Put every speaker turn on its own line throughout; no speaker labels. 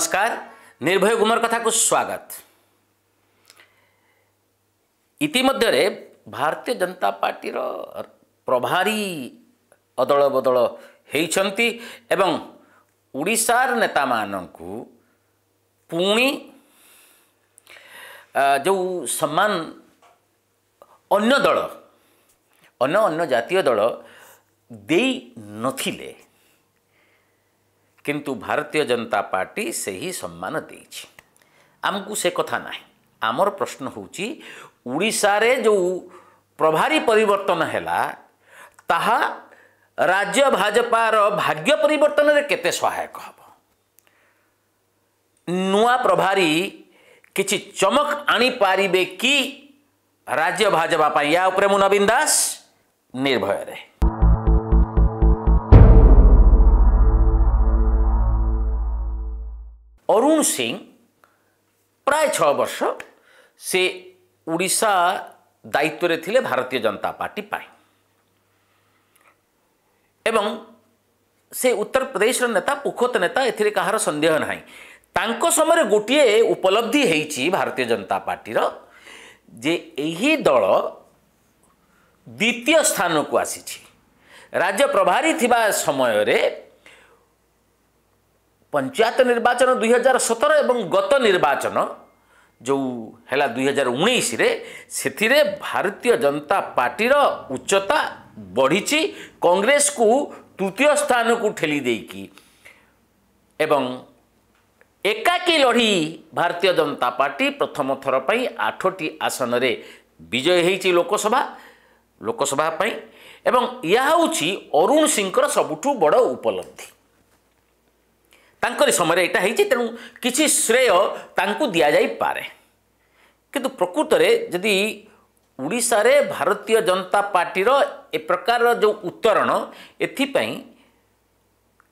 नमस्कार निर्भय गुमर कथा को स्वागत इतिम्य भारतीय जनता पार्टी प्रभारी अदल बदल एवं नेता मानू पुणी जो सम्मान अन्य दल अन्य अन्य जातीय दल दे नथिले किंतु भारतीय जनता पार्टी से ही सम्मान देमकू से कथा ना आमर प्रश्न रे जो प्रभारी पर है ता राज्य भाग्य परिवर्तन रे पर सहायक हम नुआ प्रभारी किसी चमक आनी पारे कि राज्य भाजपा या उपरे मु नवीन दास निर्भय रहे ଅରୁଣ ସିଂ ପ୍ରାୟ ଛଅ ବର୍ଷ ସେ ଓଡ଼ିଶା ଦାୟିତ୍ୱରେ ଥିଲେ ଭାରତୀୟ ଜନତା ପାର୍ଟି ପାଇଁ ଏବଂ ସେ ଉତ୍ତରପ୍ରଦେଶର ନେତା ପୁଖତ ନେତା ଏଥିରେ କାହାର ସନ୍ଦେହ ନାହିଁ ତାଙ୍କ ସମୟରେ ଗୋଟିଏ ଉପଲବ୍ଧି ହେଇଛି ଭାରତୀୟ ଜନତା ପାର୍ଟିର ଯେ ଏହି ଦଳ ଦ୍ୱିତୀୟ ସ୍ଥାନକୁ ଆସିଛି ରାଜ୍ୟ ପ୍ରଭାରୀ ଥିବା ସମୟରେ ପଞ୍ଚାୟତ ନିର୍ବାଚନ ଦୁଇହଜାର ସତର ଏବଂ ଗତ ନିର୍ବାଚନ ଯେଉଁ ହେଲା ଦୁଇହଜାର ଉଣେଇଶରେ ସେଥିରେ ଭାରତୀୟ ଜନତା ପାର୍ଟିର ଉଚ୍ଚତା ବଢ଼ିଛି କଂଗ୍ରେସକୁ ତୃତୀୟ ସ୍ଥାନକୁ ଠେଲି ଦେଇକି ଏବଂ ଏକାକୀ ଲଢ଼ି ଭାରତୀୟ ଜନତା ପାର୍ଟି ପ୍ରଥମ ଥର ପାଇଁ ଆଠଟି ଆସନରେ ବିଜୟ ହୋଇଛି ଲୋକସଭା ଲୋକସଭା ପାଇଁ ଏବଂ ଏହା ହେଉଛି ଅରୁଣ ସିଂଙ୍କର ସବୁଠୁ ବଡ଼ ଉପଲବ୍ଧି ତାଙ୍କରି ସମୟରେ ଏଇଟା ହେଇଛି ତେଣୁ କିଛି ଶ୍ରେୟ ତାଙ୍କୁ ଦିଆଯାଇପାରେ କିନ୍ତୁ ପ୍ରକୃତରେ ଯଦି ଓଡ଼ିଶାରେ ଭାରତୀୟ ଜନତା ପାର୍ଟିର ଏ ପ୍ରକାରର ଯେଉଁ ଉତ୍ତରଣ ଏଥିପାଇଁ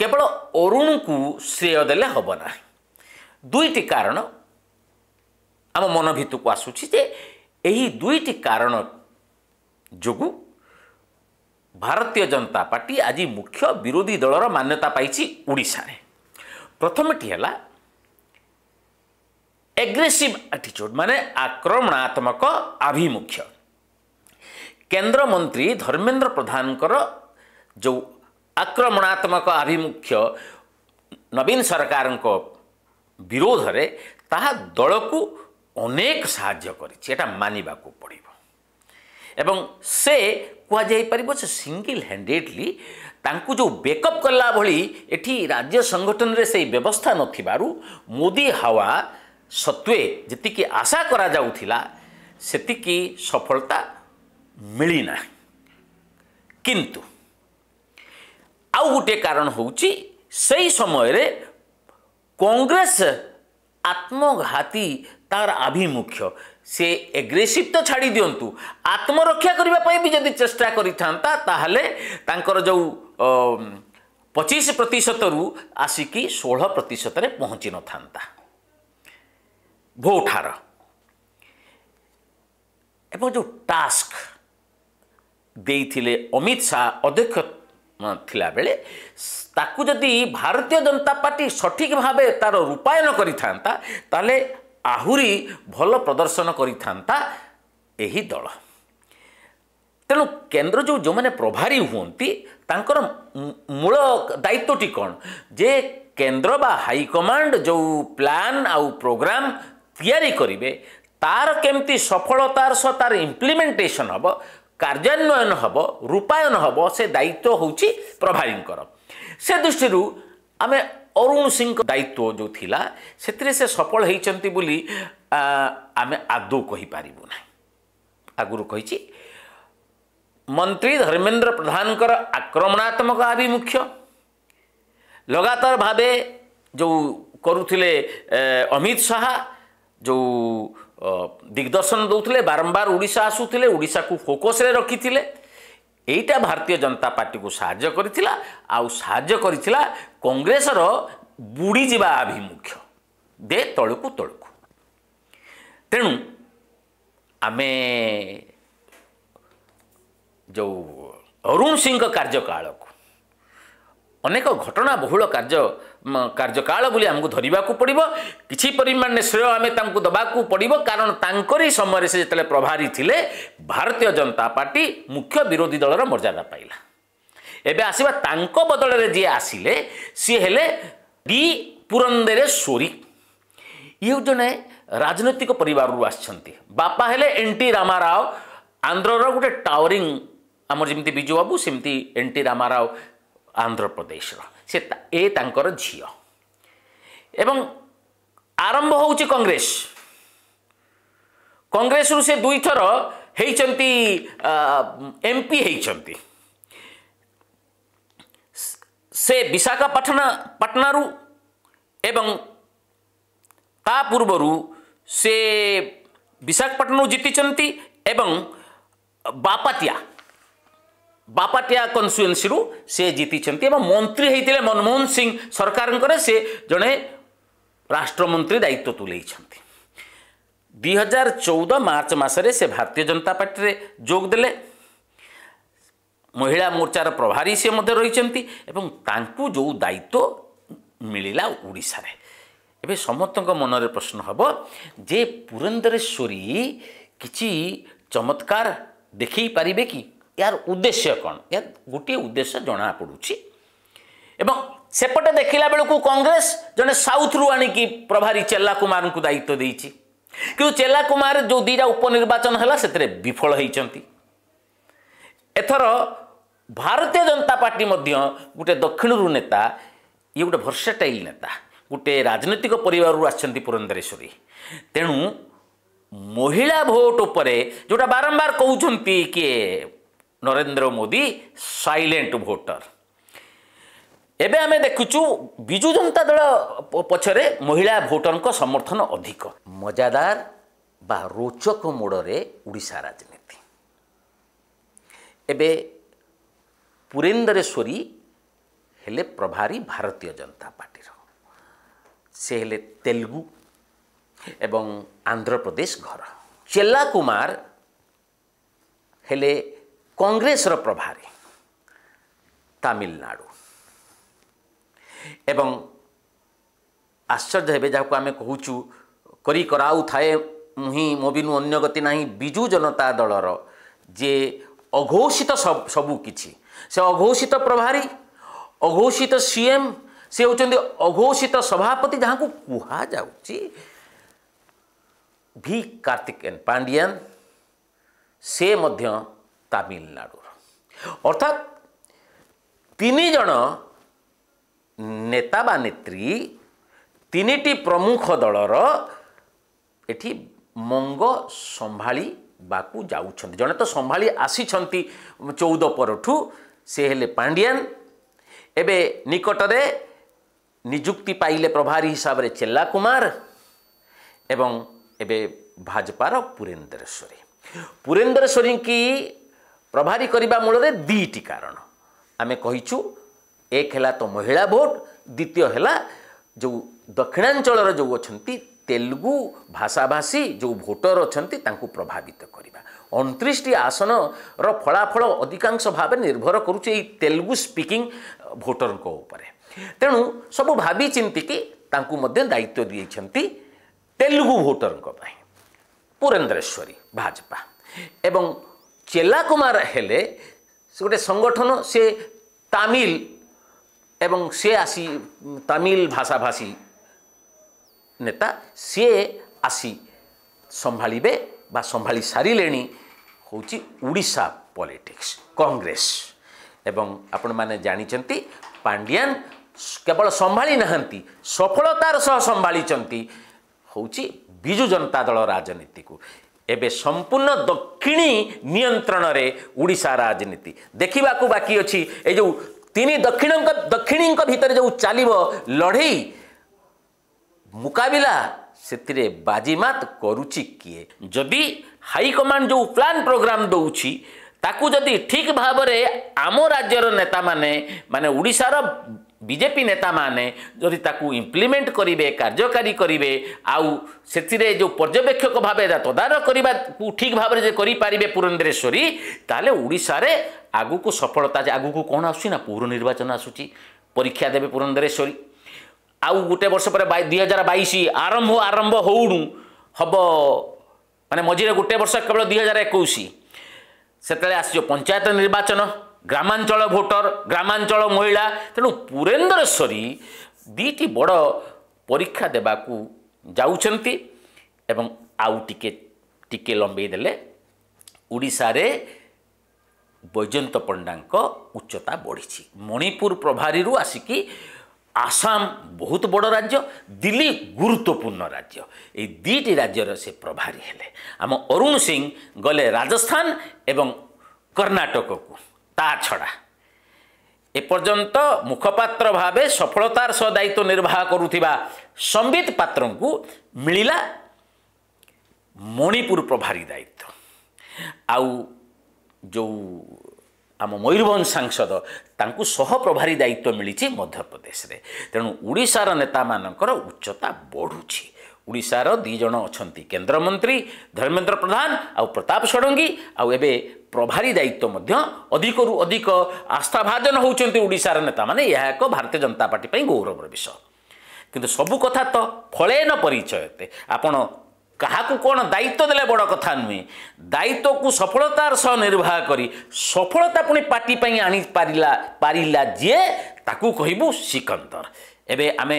କେବଳ ଅରୁଣଙ୍କୁ ଶ୍ରେୟ ଦେଲେ ହେବ ନାହିଁ ଦୁଇଟି କାରଣ ଆମ ମନ ଭିତକୁ ଆସୁଛି ଯେ ଏହି ଦୁଇଟି କାରଣ ଯୋଗୁଁ ଭାରତୀୟ ଜନତା ପାର୍ଟି ଆଜି ମୁଖ୍ୟ ବିରୋଧୀ ଦଳର ମାନ୍ୟତା ପାଇଛି ଓଡ଼ିଶାରେ ପ୍ରଥମଟି ହେଲା ଏଗ୍ରେସିଭ୍ ଆଟିଚ୍ୟୁଡ଼୍ ମାନେ ଆକ୍ରମଣାତ୍ମକ ଆଭିମୁଖ୍ୟ କେନ୍ଦ୍ରମନ୍ତ୍ରୀ ଧର୍ମେନ୍ଦ୍ର ପ୍ରଧାନଙ୍କର ଯେଉଁ ଆକ୍ରମଣାତ୍ମକ ଆଭିମୁଖ୍ୟ ନବୀନ ସରକାରଙ୍କ ବିରୋଧରେ ତାହା ଦଳକୁ ଅନେକ ସାହାଯ୍ୟ କରିଛି ଏଇଟା ମାନିବାକୁ ପଡ଼ିବ ଏବଂ ସେ କୁହାଯାଇପାରିବ ସେ ସିଙ୍ଗିଲ୍ ହ୍ୟାଣ୍ଡେଡ଼ଲି ତାଙ୍କୁ ଯେଉଁ ବେକଅପ୍ କଲା ଭଳି ଏଠି ରାଜ୍ୟ ସଂଗଠନରେ ସେଇ ବ୍ୟବସ୍ଥା ନଥିବାରୁ ମୋଦି ହାୱା ସତ୍ତ୍ୱେ ଯେତିକି ଆଶା କରାଯାଉଥିଲା ସେତିକି ସଫଳତା ମିଳିନାହିଁ କିନ୍ତୁ ଆଉ ଗୋଟିଏ କାରଣ ହେଉଛି ସେହି ସମୟରେ କଂଗ୍ରେସ আত্মঘাতী তার আভিমুখ্য সে এগ্রেসিভ তো ছাড়ি দিও আত্মরক্ষা করা যদি চেষ্টা করে তাহলে তাঁর যে পঁচিশ প্রতশতরু আসিকি ষোহ প্রতশতরে পৌঁছি নথান্তা ভোট হার এবং যে টাস্ক ଦେଇଥିଲେ অমিত শাহ অধ্যক্ষ ଥିଲାବେଳେ ତାକୁ ଯଦି ଭାରତୀୟ ଜନତା ପାର୍ଟି ସଠିକ୍ ଭାବେ ତା'ର ରୂପାୟନ କରିଥାନ୍ତା ତାହେଲେ ଆହୁରି ଭଲ ପ୍ରଦର୍ଶନ କରିଥାନ୍ତା ଏହି ଦଳ ତେଣୁ କେନ୍ଦ୍ର ଯେଉଁ ଯେଉଁମାନେ ପ୍ରଭାରୀ ହୁଅନ୍ତି ତାଙ୍କର ମୂଳ ଦାୟିତ୍ୱଟି କ'ଣ ଯେ କେନ୍ଦ୍ର ବା ହାଇକମାଣ୍ଡ ଯେଉଁ ପ୍ଲାନ୍ ଆଉ ପ୍ରୋଗ୍ରାମ୍ ତିଆରି କରିବେ ତାର କେମିତି ସଫଳତାର ସହ ତାର ଇମ୍ପ୍ଲିମେଣ୍ଟେସନ୍ ହେବ କାର୍ଯ୍ୟାନ୍ୱୟନ ହେବ ରୂପାୟନ ହେବ ସେ ଦାୟିତ୍ୱ ହେଉଛି ପ୍ରଭାରୀଙ୍କର ସେ ଦୃଷ୍ଟିରୁ ଆମେ ଅରୁଣ ସିଂଙ୍କ ଦାୟିତ୍ୱ ଯେଉଁ ଥିଲା ସେଥିରେ ସେ ସଫଳ ହେଇଛନ୍ତି ବୋଲି ଆମେ ଆଦୌ କହିପାରିବୁ ନାହିଁ ଆଗରୁ କହିଛି ମନ୍ତ୍ରୀ ଧର୍ମେନ୍ଦ୍ର ପ୍ରଧାନଙ୍କର ଆକ୍ରମଣାତ୍ମକ ଆଭିମୁଖ୍ୟ ଲଗାତାର ଭାବେ ଯେଉଁ କରୁଥିଲେ ଅମିତ ଶାହା ଯେଉଁ ଦିଗ୍ଦର୍ଶନ ଦେଉଥିଲେ ବାରମ୍ବାର ଓଡ଼ିଶା ଆସୁଥିଲେ ଓଡ଼ିଶାକୁ ଫୋକସ୍ରେ ରଖିଥିଲେ ଏଇଟା ଭାରତୀୟ ଜନତା ପାର୍ଟିକୁ ସାହାଯ୍ୟ କରିଥିଲା ଆଉ ସାହାଯ୍ୟ କରିଥିଲା କଂଗ୍ରେସର ବୁଡ଼ିଯିବା ଆଭିମୁଖ୍ୟ ଦେ ତଳକୁ ତଳକୁ ତେଣୁ ଆମେ ଯେଉଁ ଅରୁଣ ସିଂଙ୍କ କାର୍ଯ୍ୟକାଳକୁ ଅନେକ ଘଟଣା ବହୁଳ କାର୍ଯ୍ୟ କାର୍ଯ୍ୟକାଳ ବୋଲି ଆମକୁ ଧରିବାକୁ ପଡ଼ିବ କିଛି ପରିମାଣରେ ଶ୍ରେୟ ଆମେ ତାଙ୍କୁ ଦେବାକୁ ପଡ଼ିବ କାରଣ ତାଙ୍କରି ସମୟରେ ସେ ଯେତେବେଳେ ପ୍ରଭାରୀ ଥିଲେ ଭାରତୀୟ ଜନତା ପାର୍ଟି ମୁଖ୍ୟ ବିରୋଧୀ ଦଳର ମର୍ଯ୍ୟାଦା ପାଇଲା ଏବେ ଆସିବା ତାଙ୍କ ବଦଳରେ ଯିଏ ଆସିଲେ ସିଏ ହେଲେ ଡି ସୋରି ଇଏ ଜଣେ ରାଜନୈତିକ ପରିବାରରୁ ଆସିଛନ୍ତି ବାପା ହେଲେ ଏନ୍ ଟି ରାମାରାଓ ଆନ୍ଧ୍ରର ଗୋଟେ ଟାୱରିଂ ଆମର ଯେମିତି ବିଜୁ ବାବୁ ସେମିତି ଏନ୍ ଟି ରାମାରାଓ ଆନ୍ଧ୍ରପ୍ରଦେଶର ସେ ଏ ତାଙ୍କର ଝିଅ ଏବଂ ଆରମ୍ଭ ହେଉଛି କଂଗ୍ରେସ କଂଗ୍ରେସରୁ ସେ ଦୁଇଥର ହେଇଛନ୍ତି ଏମ୍ପି ହେଇଛନ୍ତି ସେ ବିଶାଖାପାଟଣା ପାଟଣାରୁ ଏବଂ ତା ପୂର୍ବରୁ ସେ ବିଶାଖାପାଟଣାରୁ ଜିତିଛନ୍ତି ଏବଂ ବାପାତିଆ ବାପାଟିଆ କନଷ୍ଟିଚୁଏନ୍ସିରୁ ସେ ଜିତିଛନ୍ତି ଏବଂ ମନ୍ତ୍ରୀ ହେଇଥିଲେ ମନମୋହନ ସିଂ ସରକାରଙ୍କର ସେ ଜଣେ ରାଷ୍ଟ୍ରମନ୍ତ୍ରୀ ଦାୟିତ୍ୱ ତୁଲେଇଛନ୍ତି ଦୁଇ ହଜାର ଚଉଦ ମାର୍ଚ୍ଚ ମାସରେ ସେ ଭାରତୀୟ ଜନତା ପାର୍ଟିରେ ଯୋଗ ଦେଲେ ମହିଳା ମୋର୍ଚ୍ଚାର ପ୍ରଭାରୀ ସେ ମଧ୍ୟ ରହିଛନ୍ତି ଏବଂ ତାଙ୍କୁ ଯେଉଁ ଦାୟିତ୍ୱ ମିଳିଲା ଓଡ଼ିଶାରେ ଏବେ ସମସ୍ତଙ୍କ ମନରେ ପ୍ରଶ୍ନ ହେବ ଯେ ପୁରନ୍ଦରେଶ୍ୱରୀ କିଛି ଚମତ୍କାର ଦେଖେଇ ପାରିବେ କି ୟାର ଉଦ୍ଦେଶ୍ୟ କ'ଣ ଏହା ଗୋଟିଏ ଉଦ୍ଦେଶ୍ୟ ଜଣାପଡ଼ୁଛି ଏବଂ ସେପଟେ ଦେଖିଲା ବେଳକୁ କଂଗ୍ରେସ ଜଣେ ସାଉଥରୁ ଆଣିକି ପ୍ରଭାରୀ ଚେଲ୍ଲା କୁମାରଙ୍କୁ ଦାୟିତ୍ୱ ଦେଇଛି କିନ୍ତୁ ଚେଲ୍ଲା କୁମାର ଯେଉଁ ଦୁଇଟା ଉପନିର୍ବାଚନ ହେଲା ସେଥିରେ ବିଫଳ ହୋଇଛନ୍ତି ଏଥର ଭାରତୀୟ ଜନତା ପାର୍ଟି ମଧ୍ୟ ଗୋଟେ ଦକ୍ଷିଣରୁ ନେତା ଇଏ ଗୋଟେ ଭର୍ସେଟାଇଲ୍ ନେତା ଗୋଟେ ରାଜନୈତିକ ପରିବାରରୁ ଆସିଛନ୍ତି ପୁରନ୍ଦରେଶ୍ୱରୀ ତେଣୁ ମହିଳା ଭୋଟ୍ ଉପରେ ଯେଉଁଟା ବାରମ୍ବାର କହୁଛନ୍ତି କିଏ ନରେନ୍ଦ୍ର ମୋଦି ସାଇଲେଣ୍ଟ ଭୋଟର ଏବେ ଆମେ ଦେଖୁଛୁ ବିଜୁ ଜନତା ଦଳ ପଛରେ ମହିଳା ଭୋଟରଙ୍କ ସମର୍ଥନ ଅଧିକ ମଜାଦାର ବା ରୋଚକ ମୋଡ଼ରେ ଓଡ଼ିଶା ରାଜନୀତି ଏବେ ପୁରେନ୍ଦ୍ରେଶ୍ୱରୀ ହେଲେ ପ୍ରଭାରୀ ଭାରତୀୟ ଜନତା ପାର୍ଟିର ସେ ହେଲେ ତେଲୁଗୁ ଏବଂ ଆନ୍ଧ୍ରପ୍ରଦେଶ ଘର ଚେଲା କୁମାର ହେଲେ କଂଗ୍ରେସର ପ୍ରଭାରେ ତାମିଲନାଡ଼ୁ ଏବଂ ଆଶ୍ଚର୍ଯ୍ୟ ହେବେ ଯାହାକୁ ଆମେ କହୁଛୁ କରି କରାଉଥାଏ ମୁହିଁ ମୋ ବି ନୁ ଅନ୍ୟ ଗତି ନାହିଁ ବିଜୁ ଜନତା ଦଳର ଯେ ଅଘୋଷିତ ସବୁ କିଛି ସେ ଅଘୋଷିତ ପ୍ରଭାରୀ ଅଘୋଷିତ ସିଏମ୍ ସେ ହେଉଛନ୍ତି ଅଘୋଷିତ ସଭାପତି ଯାହାକୁ କୁହାଯାଉଛି ଭି କାର୍ତ୍ତିକେୟନ ପାଣ୍ଡିଆନ୍ ସେ ମଧ୍ୟ ତାମିଲନାଡ଼ୁର ଅର୍ଥାତ୍ ତିନି ଜଣ ନେତା ବା ନେତ୍ରୀ ତିନିଟି ପ୍ରମୁଖ ଦଳର ଏଠି ମଙ୍ଗ ସମ୍ଭାଳିବାକୁ ଯାଉଛନ୍ତି ଜଣେ ତ ସମ୍ଭାଳି ଆସିଛନ୍ତି ଚଉଦ ପରଠୁ ସେ ହେଲେ ପାଣ୍ଡିଆନ୍ ଏବେ ନିକଟରେ ନିଯୁକ୍ତି ପାଇଲେ ପ୍ରଭାରୀ ହିସାବରେ ଚେଲ୍ଲା କୁମାର ଏବଂ ଏବେ ଭାଜପାର ପୁରେନ୍ଦ୍ରେଶ୍ୱରୀ ପୁରେନ୍ଦ୍ରେଶ୍ୱରୀଙ୍କି ପ୍ରଭାରୀ କରିବା ମୂଳରେ ଦୁଇଟି କାରଣ ଆମେ କହିଛୁ ଏକ ହେଲା ତ ମହିଳା ଭୋଟ ଦ୍ୱିତୀୟ ହେଲା ଯେଉଁ ଦକ୍ଷିଣାଞ୍ଚଳର ଯେଉଁ ଅଛନ୍ତି ତେଲୁଗୁ ଭାଷାଭାଷୀ ଯେଉଁ ଭୋଟର ଅଛନ୍ତି ତାଙ୍କୁ ପ୍ରଭାବିତ କରିବା ଅଣତିରିଶଟି ଆସନର ଫଳାଫଳ ଅଧିକାଂଶ ଭାବେ ନିର୍ଭର କରୁଛି ଏଇ ତେଲୁଗୁ ସ୍ପିକିଂ ଭୋଟରଙ୍କ ଉପରେ ତେଣୁ ସବୁ ଭାବି ଚିନ୍ତିକି ତାଙ୍କୁ ମଧ୍ୟ ଦାୟିତ୍ୱ ଦେଇଛନ୍ତି ତେଲୁଗୁ ଭୋଟରଙ୍କ ପାଇଁ ପୁରେନ୍ଦ୍ରେଶ୍ୱରୀ ଭାଜପା ଏବଂ ଚେଲାକୁମାର ହେଲେ ସେ ଗୋଟେ ସଙ୍ଗଠନ ସେ ତାମିଲ ଏବଂ ସେ ଆସି ତାମିଲ ଭାଷାଭାଷୀ ନେତା ସିଏ ଆସି ସମ୍ଭାଳିବେ ବା ସମ୍ଭାଳି ସାରିଲେଣି ହେଉଛି ଓଡ଼ିଶା ପଲିଟିକ୍ସ କଂଗ୍ରେସ ଏବଂ ଆପଣମାନେ ଜାଣିଛନ୍ତି ପାଣ୍ଡିଆନ କେବଳ ସମ୍ଭାଳି ନାହାନ୍ତି ସଫଳତାର ସହ ସମ୍ଭାଳିଛନ୍ତି ହେଉଛି ବିଜୁ ଜନତା ଦଳ ରାଜନୀତିକୁ ଏବେ ସମ୍ପୂର୍ଣ୍ଣ ଦକ୍ଷିଣୀ ନିୟନ୍ତ୍ରଣରେ ଓଡ଼ିଶା ରାଜନୀତି ଦେଖିବାକୁ ବାକି ଅଛି ଏ ଯେଉଁ ତିନି ଦକ୍ଷିଣଙ୍କ ଦକ୍ଷିଣୀଙ୍କ ଭିତରେ ଯେଉଁ ଚାଲିବ ଲଢ଼େଇ ମୁକାବିଲା ସେଥିରେ ବାଜିମାତ କରୁଛି କିଏ ଯଦି ହାଇକମାଣ୍ଡ ଯେଉଁ ପ୍ଲାନ୍ ପ୍ରୋଗ୍ରାମ୍ ଦେଉଛି ତାକୁ ଯଦି ଠିକ୍ ଭାବରେ ଆମ ରାଜ୍ୟର ନେତାମାନେ ମାନେ ଓଡ଼ିଶାର ବିଜେପି ନେତାମାନେ ଯଦି ତାକୁ ଇମ୍ପ୍ଲିମେଣ୍ଟ କରିବେ କାର୍ଯ୍ୟକାରୀ କରିବେ ଆଉ ସେଥିରେ ଯେଉଁ ପର୍ଯ୍ୟବେକ୍ଷକ ଭାବେ ତଦାରଖ କରିବାକୁ ଠିକ୍ ଭାବରେ ଯଦି କରିପାରିବେ ପୁରନ୍ଦରେଶ୍ୱରୀ ତାହେଲେ ଓଡ଼ିଶାରେ ଆଗକୁ ସଫଳତା ଆଗକୁ କ'ଣ ଆସୁଛି ନା ପୌର ନିର୍ବାଚନ ଆସୁଛି ପରୀକ୍ଷା ଦେବେ ପୁରନ୍ଦରେଶ୍ୱରୀ ଆଉ ଗୋଟେ ବର୍ଷ ପରେ ଦୁଇ ହଜାର ବାଇଶ ଆରମ୍ଭ ଆରମ୍ଭ ହେଉଣୁ ହେବ ମାନେ ମଝିରେ ଗୋଟେ ବର୍ଷ କେବଳ ଦୁଇ ହଜାର ଏକୋଇଶ ସେତେବେଳେ ଆସିଯିବ ପଞ୍ଚାୟତ ନିର୍ବାଚନ ଗ୍ରାମାଞ୍ଚଳ ଭୋଟର ଗ୍ରାମାଞ୍ଚଳ ମହିଳା ତେଣୁ ପୁରେନ୍ଦ୍ରେଶ୍ୱରୀ ଦୁଇଟି ବଡ଼ ପରୀକ୍ଷା ଦେବାକୁ ଯାଉଛନ୍ତି ଏବଂ ଆଉ ଟିକେ ଟିକେ ଲମ୍ବେଇ ଦେଲେ ଓଡ଼ିଶାରେ ବୈଜୟନ୍ତ ପଣ୍ଡାଙ୍କ ଉଚ୍ଚତା ବଢ଼ିଛି ମଣିପୁର ପ୍ରଭାରୀରୁ ଆସିକି ଆସାମ ବହୁତ ବଡ଼ ରାଜ୍ୟ ଦିଲ୍ଲୀ ଗୁରୁତ୍ୱପୂର୍ଣ୍ଣ ରାଜ୍ୟ ଏଇ ଦୁଇଟି ରାଜ୍ୟର ସେ ପ୍ରଭାରୀ ହେଲେ ଆମ ଅରୁଣ ସିଂ ଗଲେ ରାଜସ୍ଥାନ ଏବଂ କର୍ଣ୍ଣାଟକକୁ ତା ଛଡ଼ା ଏପର୍ଯ୍ୟନ୍ତ ମୁଖପାତ୍ର ଭାବେ ସଫଳତାର ସହ ଦାୟିତ୍ୱ ନିର୍ବାହ କରୁଥିବା ସମ୍ବିତ ପାତ୍ରଙ୍କୁ ମିଳିଲା ମଣିପୁର ପ୍ରଭାରୀ ଦାୟିତ୍ୱ ଆଉ ଯେଉଁ ଆମ ମୟୂରଭଞ୍ଜ ସାଂସଦ ତାଙ୍କୁ ସହପ୍ରଭାରୀ ଦାୟିତ୍ୱ ମିଳିଛି ମଧ୍ୟପ୍ରଦେଶରେ ତେଣୁ ଓଡ଼ିଶାର ନେତାମାନଙ୍କର ଉଚ୍ଚତା ବଢ଼ୁଛି ଓଡ଼ିଶାର ଦୁଇ ଜଣ ଅଛନ୍ତି କେନ୍ଦ୍ରମନ୍ତ୍ରୀ ଧର୍ମେନ୍ଦ୍ର ପ୍ରଧାନ ଆଉ ପ୍ରତାପ ଷଡ଼ଙ୍ଗୀ ଆଉ ଏବେ ପ୍ରଭାରୀ ଦାୟିତ୍ୱ ମଧ୍ୟ ଅଧିକରୁ ଅଧିକ ଆସ୍ଥାଭାଜନ ହେଉଛନ୍ତି ଓଡ଼ିଶାର ନେତାମାନେ ଏହା ଏକ ଭାରତୀୟ ଜନତା ପାର୍ଟି ପାଇଁ ଗୌରବର ବିଷୟ କିନ୍ତୁ ସବୁ କଥା ତ ଫଳେ ଫଳେନ ପରିଚୟତେ ଆପଣ କାହାକୁ କ'ଣ ଦାୟିତ୍ୱ ଦେଲେ ବଡ଼ କଥା ନୁହେଁ ଦାୟିତ୍ୱକୁ ସଫଳତାର ସହ ନିର୍ବାହ କରି ସଫଳତା ପୁଣି ପାର୍ଟି ପାଇଁ ଆଣିପାରିଲା ପାରିଲା ଯିଏ ତାକୁ କହିବୁ ସିକନ୍ଦର ଏବେ ଆମେ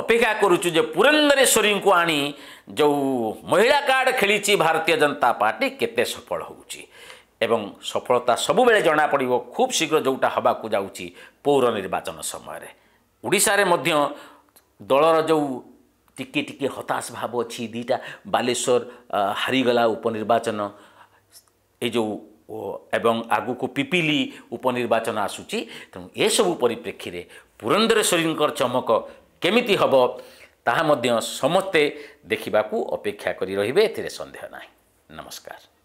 ଅପେକ୍ଷା କରୁଛୁ ଯେ ପୁରନ୍ଦରେଶ୍ୱରୀଙ୍କୁ ଆଣି ଯେଉଁ ମହିଳା କାର୍ଡ଼ ଖେଳିଛି ଭାରତୀୟ ଜନତା ପାର୍ଟି କେତେ ସଫଳ ହେଉଛି ଏବଂ ସଫଳତା ସବୁବେଳେ ଜଣାପଡ଼ିବ ଖୁବ୍ ଶୀଘ୍ର ଯେଉଁଟା ହେବାକୁ ଯାଉଛି ପୌର ନିର୍ବାଚନ ସମୟରେ ଓଡ଼ିଶାରେ ମଧ୍ୟ ଦଳର ଯେଉଁ ଟିକିଏ ଟିକିଏ ହତାଶ ଭାବ ଅଛି ଦୁଇଟା ବାଲେଶ୍ୱର ହାରିଗଲା ଉପନିର୍ବାଚନ ଏ ଯେଉଁ ଏବଂ ଆଗକୁ ପିପିଲି ଉପନିର୍ବାଚନ ଆସୁଛି ତେଣୁ ଏସବୁ ପରିପ୍ରେକ୍ଷୀରେ ପୁରନ୍ଦରେଶ୍ୱରୀଙ୍କର ଚମକ କେମିତି ହେବ ତାହା ମଧ୍ୟ ସମସ୍ତେ ଦେଖିବାକୁ ଅପେକ୍ଷା କରି ରହିବେ ଏଥିରେ ସନ୍ଦେହ ନାହିଁ ନମସ୍କାର